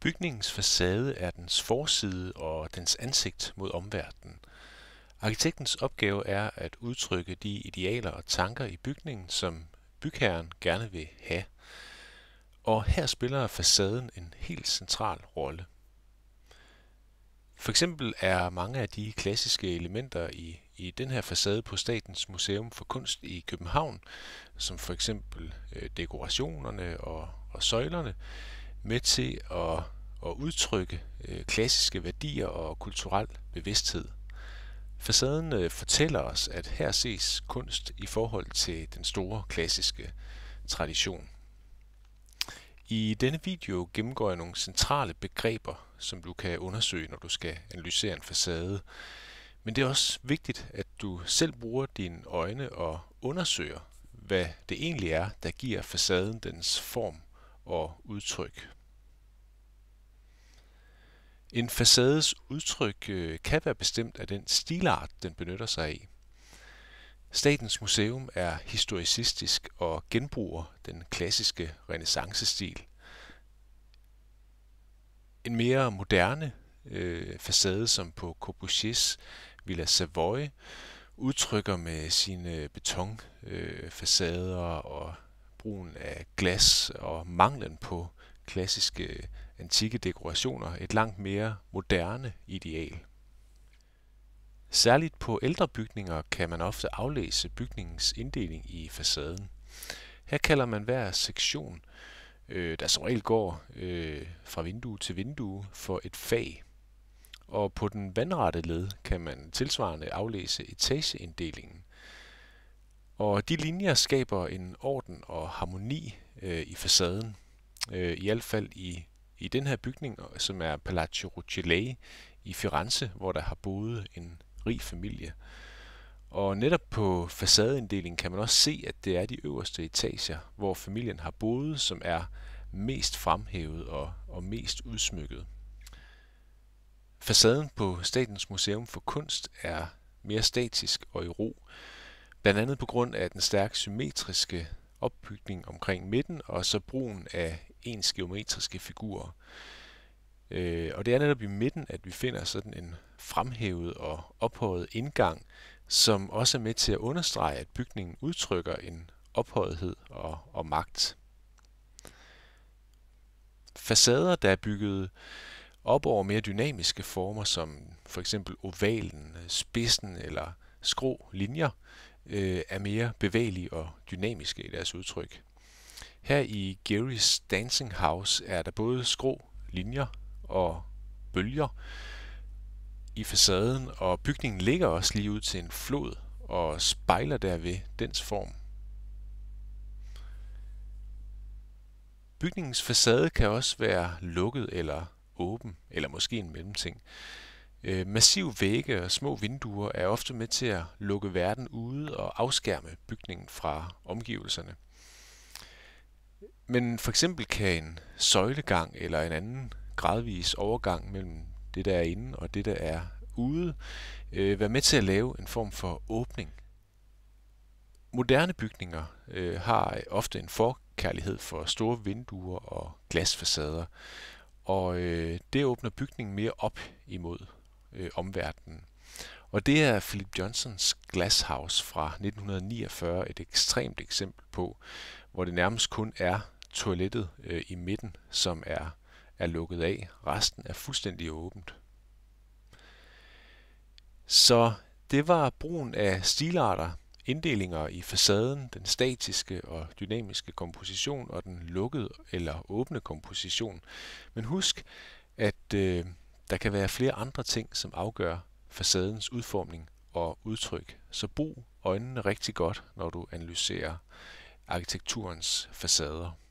Bygningens facade er dens forside og dens ansigt mod omverdenen. Arkitektens opgave er at udtrykke de idealer og tanker i bygningen, som bygherren gerne vil have. Og her spiller facaden en helt central rolle. For eksempel er mange af de klassiske elementer i, i den her facade på Statens Museum for Kunst i København, som for eksempel øh, dekorationerne og, og søjlerne, med til at, at udtrykke øh, klassiske værdier og kulturel bevidsthed. Facaden øh, fortæller os, at her ses kunst i forhold til den store klassiske tradition. I denne video gennemgår jeg nogle centrale begreber, som du kan undersøge, når du skal analysere en facade. Men det er også vigtigt, at du selv bruger dine øjne og undersøger, hvad det egentlig er, der giver facaden dens form og udtryk. En facades udtryk øh, kan være bestemt af den stilart, den benytter sig af. Statens Museum er historicistisk og genbruger den klassiske renæssancestil. En mere moderne øh, facade, som på Corbusiers Villa Savoy, udtrykker med sine betonfacader øh, og brugen af glas og manglen på klassiske antikke dekorationer et langt mere moderne ideal. Særligt på ældre bygninger kan man ofte aflæse bygningens inddeling i facaden. Her kalder man hver sektion, øh, der som regel går øh, fra vindue til vindue, for et fag. Og på den vandrette led kan man tilsvarende aflæse etageinddelingen. Og de linjer skaber en orden og harmoni øh, i facaden, øh, i hvert fald i i den her bygning, som er Palazzo Rucellai i Firenze, hvor der har boet en rig familie. Og netop på facadeinddelingen kan man også se, at det er de øverste etager, hvor familien har boet, som er mest fremhævet og, og mest udsmykket. Facaden på Statens Museum for Kunst er mere statisk og i ro, blandt andet på grund af den stærkt symmetriske opbygning omkring midten og så brugen af ens geometriske figurer. Øh, og det er netop i midten, at vi finder sådan en fremhævet og ophøjet indgang, som også er med til at understrege, at bygningen udtrykker en ophøjethed og, og magt. Facader, der er bygget op over mere dynamiske former, som for eksempel ovalen, spidsen eller skrå linjer, øh, er mere bevægelige og dynamiske i deres udtryk. Her i Gary's Dancing House er der både skrå linjer og bølger i facaden, og bygningen ligger også lige ud til en flod og spejler derved dens form. Bygningens facade kan også være lukket eller åben, eller måske en mellemting. Øh, massiv massive vægge og små vinduer er ofte med til at lukke verden ude og afskærme bygningen fra omgivelserne. Men for eksempel kan en søjlegang eller en anden gradvis overgang mellem det, der er inde og det, der er ude, øh, være med til at lave en form for åbning. Moderne bygninger øh, har ofte en forkærlighed for store vinduer og glasfacader, og øh, det åbner bygningen mere op imod øh, omverdenen. Og det er Philip Johnsons Glass House fra 1949 et ekstremt eksempel på, hvor det nærmest kun er toilettet øh, i midten, som er, er lukket af. Resten er fuldstændig åbent. Så det var brugen af stilarter, inddelinger i facaden, den statiske og dynamiske komposition og den lukkede eller åbne komposition. Men husk, at øh, der kan være flere andre ting, som afgør facadens udformning og udtryk. Så brug øjnene rigtig godt, når du analyserer arkitekturens facader.